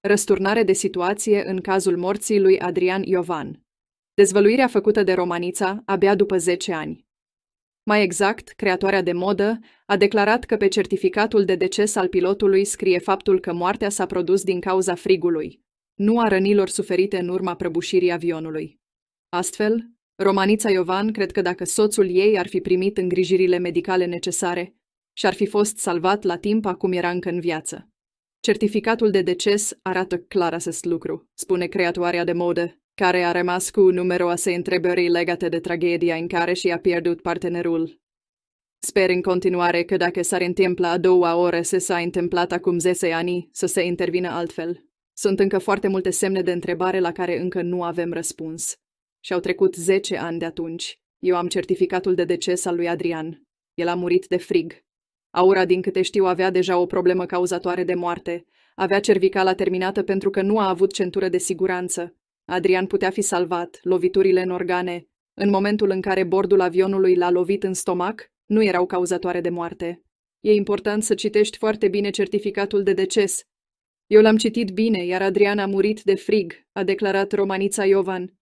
Răsturnare de situație în cazul morții lui Adrian Iovan. Dezvăluirea făcută de Romanița abia după 10 ani. Mai exact, creatoarea de modă a declarat că pe certificatul de deces al pilotului scrie faptul că moartea s-a produs din cauza frigului, nu a rănilor suferite în urma prăbușirii avionului. Astfel, Romanița Iovan cred că dacă soțul ei ar fi primit îngrijirile medicale necesare și ar fi fost salvat la timp acum era încă în viață. Certificatul de deces arată clar acest lucru, spune creatoarea de modă, care a rămas cu numeroase întrebări legate de tragedia în care și-a pierdut partenerul. Sper în continuare că dacă s-ar întâmpla a doua oră se s-a întâmplat acum 10 ani, să se intervină altfel. Sunt încă foarte multe semne de întrebare la care încă nu avem răspuns. Și au trecut 10 ani de atunci. Eu am certificatul de deces al lui Adrian. El a murit de frig. Aura, din câte știu, avea deja o problemă cauzatoare de moarte. Avea cervicala terminată pentru că nu a avut centură de siguranță. Adrian putea fi salvat, loviturile în organe. În momentul în care bordul avionului l-a lovit în stomac, nu erau cauzatoare de moarte. E important să citești foarte bine certificatul de deces. Eu l-am citit bine, iar Adrian a murit de frig, a declarat Romanița Iovan.